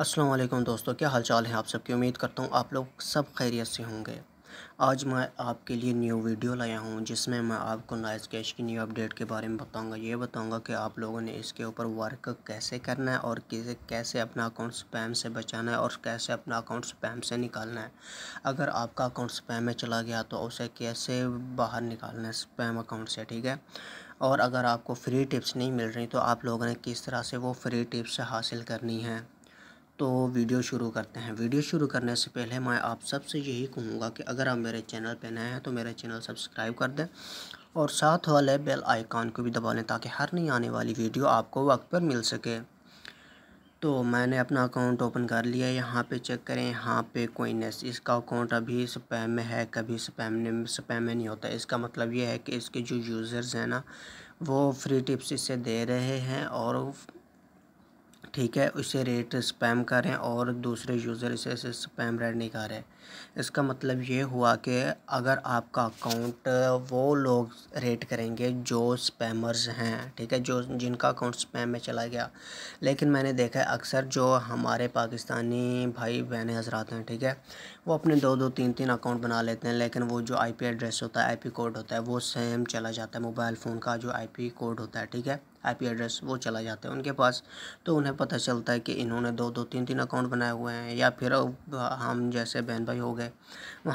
अस्सलाम वालेकुम दोस्तों क्या हालचाल है आप सबकी उम्मीद करता हूँ आप लोग सब खैरियत से होंगे आज मैं आपके लिए न्यू वीडियो लाया हूँ जिसमें मैं आपको नाइस कैश की न्यू अपडेट के बारे में बताऊँगा ये बताऊँगा कि आप लोगों ने इसके ऊपर वर्क कैसे करना है और किसे कैसे अपना अकाउंट स्पैम से बचाना है और कैसे अपना अकाउंट स्पैम से निकालना है अगर आपका अकाउंट स्पैम में चला गया तो उसे कैसे बाहर निकालना है स्पैम अकाउंट से ठीक है और अगर आपको फ्री टिप्स नहीं मिल रही तो आप लोगों ने किस तरह से वो फ्री टिप्स हासिल करनी है तो वीडियो शुरू करते हैं वीडियो शुरू करने से पहले मैं आप सबसे यही कहूँगा कि अगर आप मेरे चैनल पर नए हैं तो मेरा चैनल सब्सक्राइब कर दें और साथ वाले बेल आइकॉन को भी दबा लें ताकि हर नई आने वाली वीडियो आपको वक्त पर मिल सके तो मैंने अपना अकाउंट ओपन कर लिया यहाँ पे चेक करें यहाँ पे कोइनेस इसका अकाउंट अभी स्पैम में है कभी स्पैम में स्पैम में नहीं होता इसका मतलब ये है कि इसके जो यूज़र्स हैं ना वो फ्री टिप्स इसे दे रहे हैं और ठीक है इसे रेट स्पैम करें और दूसरे यूज़र इसे, इसे स्पैम रेट नहीं करें इसका मतलब ये हुआ कि अगर आपका अकाउंट वो लोग रेट करेंगे जो स्पैमर्स हैं ठीक है जो जिनका अकाउंट स्पैम में चला गया लेकिन मैंने देखा है अक्सर जो हमारे पाकिस्तानी भाई बहन हजरात हैं ठीक है वो अपने दो दो तीन तीन अकाउंट बना लेते हैं लेकिन वो जो आई एड्रेस होता है आई कोड होता है वो सेम चला जाता है मोबाइल फ़ोन का जो आई कोड होता है ठीक है आईपी एड्रेस वो चला जाता है उनके पास तो उन्हें पता चलता है कि इन्होंने दो दो तीन तीन अकाउंट बनाए हुए हैं या फिर हम जैसे बहन भाई हो गए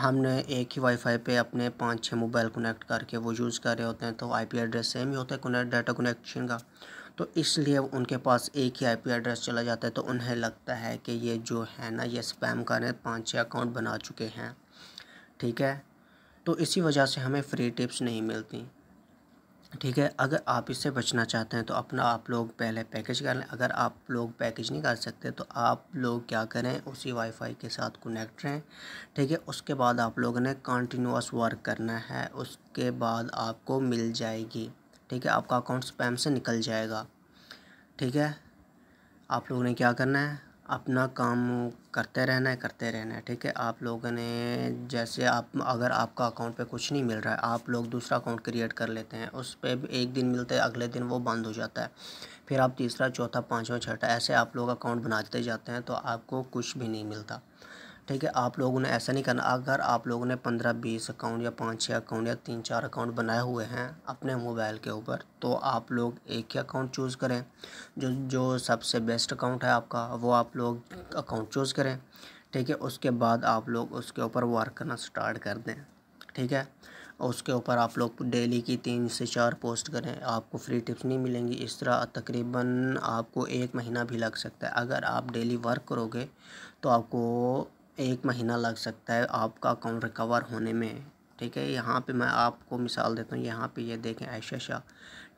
हमने एक ही वाईफाई पे अपने पाँच छः मोबाइल कनेक्ट करके वो यूज़ कर रहे होते हैं तो आईपी एड्रेस सेम ही होता है कनेक्ट डाटा कनेक्शन का तो इसलिए उनके पास एक ही आईपी एड्रेस चला जाता है तो उन्हें लगता है कि ये जो है ना ये स्पैम कर रहे हैं पाँच छः अकाउंट बना चुके हैं ठीक है तो इसी वजह से हमें फ्री टिप्स नहीं मिलती ठीक है अगर आप इससे बचना चाहते हैं तो अपना आप लोग पहले पैकेज कर लें अगर आप लोग पैकेज नहीं कर सकते तो आप लोग क्या करें उसी वाईफाई के साथ कनेक्ट रहें ठीक है उसके बाद आप लोगों ने कंटिन्यूस वर्क करना है उसके बाद आपको मिल जाएगी ठीक है आपका अकाउंट स्पैम से निकल जाएगा ठीक है आप लोगों ने क्या करना है अपना काम करते रहना है करते रहना है ठीक है आप लोगों ने जैसे आप अगर आपका अकाउंट पे कुछ नहीं मिल रहा है आप लोग दूसरा अकाउंट क्रिएट कर लेते हैं उस पर एक दिन मिलते हैं अगले दिन वो बंद हो जाता है फिर आप तीसरा चौथा पाँचवा छठा ऐसे आप लोग अकाउंट बनाते जाते हैं तो आपको कुछ भी नहीं मिलता ठीक है आप लोगों ने ऐसा नहीं करना अगर आप लोगों ने पंद्रह बीस अकाउंट या पाँच छः अकाउंट या तीन चार अकाउंट बनाए हुए हैं अपने मोबाइल के ऊपर तो आप लोग एक ही अकाउंट चूज़ करें जो जो सबसे बेस्ट अकाउंट है आपका वो आप लोग अकाउंट चूज़ करें ठीक है उसके बाद आप लोग उसके ऊपर वर्क करना स्टार्ट कर दें ठीक है उसके ऊपर आप लोग डेली की तीन से चार पोस्ट करें आपको फ्री टिप्स नहीं मिलेंगी इस तरह तकरीबन आपको एक महीना भी लग सकता है अगर आप डेली वर्क करोगे तो आपको एक महीना लग सकता है आपका अकाउंट रिकवर होने में ठीक है यहाँ पे मैं आपको मिसाल देता हूँ यहाँ पे ये देखें ऐशा शाह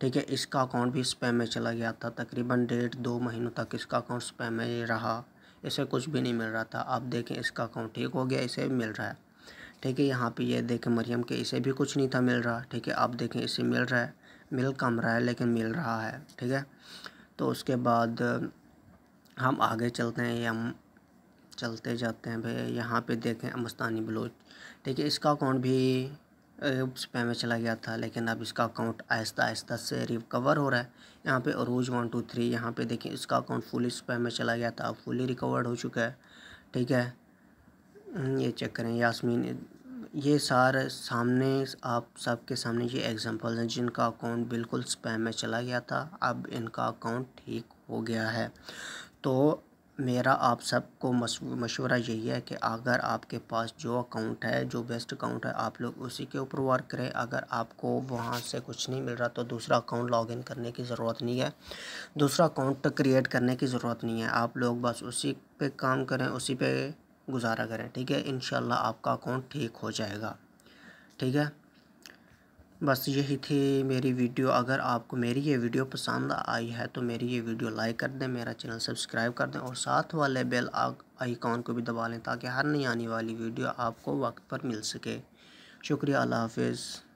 ठीक है इसका अकाउंट भी स्पैम में चला गया था तकरीबन डेढ़ दो महीनों तक इसका अकाउंट स्पैम में रहा इसे कुछ भी नहीं मिल रहा था आप देखें इसका अकाउंट ठीक हो गया इसे मिल रहा है ठीक है यहाँ पे ये देखें मरियम के इसे भी कुछ नहीं था मिल रहा ठीक है आप देखें इसे मिल रहा है मिल कम रहा है लेकिन मिल रहा है ठीक है तो उसके बाद हम आगे चलते हैं हम चलते जाते हैं भाई यहाँ पे देखें मस्तानी बलोच ठीक है इसका अकाउंट भी स्पैम में चला गया था लेकिन अब इसका अकाउंट आहिस्ता आहिस्ता से रिकवर हो रहा है यहाँ पे अरूज वन टू थ्री यहाँ पे देखें इसका अकाउंट फुली स्पैम में चला गया था अब फुली रिकवर्ड हो चुका है ठीक है हम्म, ये चेक करें यासमीन ये सारे सामने आप सबके सामने ये एग्जाम्पल हैं जिनका अकाउंट बिल्कुल स्पैम में चला गया था अब इनका अकाउंट ठीक हो गया है तो मेरा आप सबको मशवरा यही है कि अगर आपके पास जो अकाउंट है जो बेस्ट अकाउंट है आप लोग उसी के ऊपर वर्क करें अगर आपको वहाँ से कुछ नहीं मिल रहा तो दूसरा अकाउंट लॉगिन करने की ज़रूरत नहीं है दूसरा अकाउंट क्रिएट करने की ज़रूरत नहीं है आप लोग बस उसी पे काम करें उसी पे गुजारा करें ठीक है इन आपका अकाउंट ठीक हो जाएगा ठीक है बस यही थी मेरी वीडियो अगर आपको मेरी ये वीडियो पसंद आई है तो मेरी ये वीडियो लाइक कर दें मेरा चैनल सब्सक्राइब कर दें और साथ वाले बेल आइकॉन को भी दबा लें ताकि हर नई आने वाली वीडियो आपको वक्त पर मिल सके शुक्रिया अल्लाह हाफिज़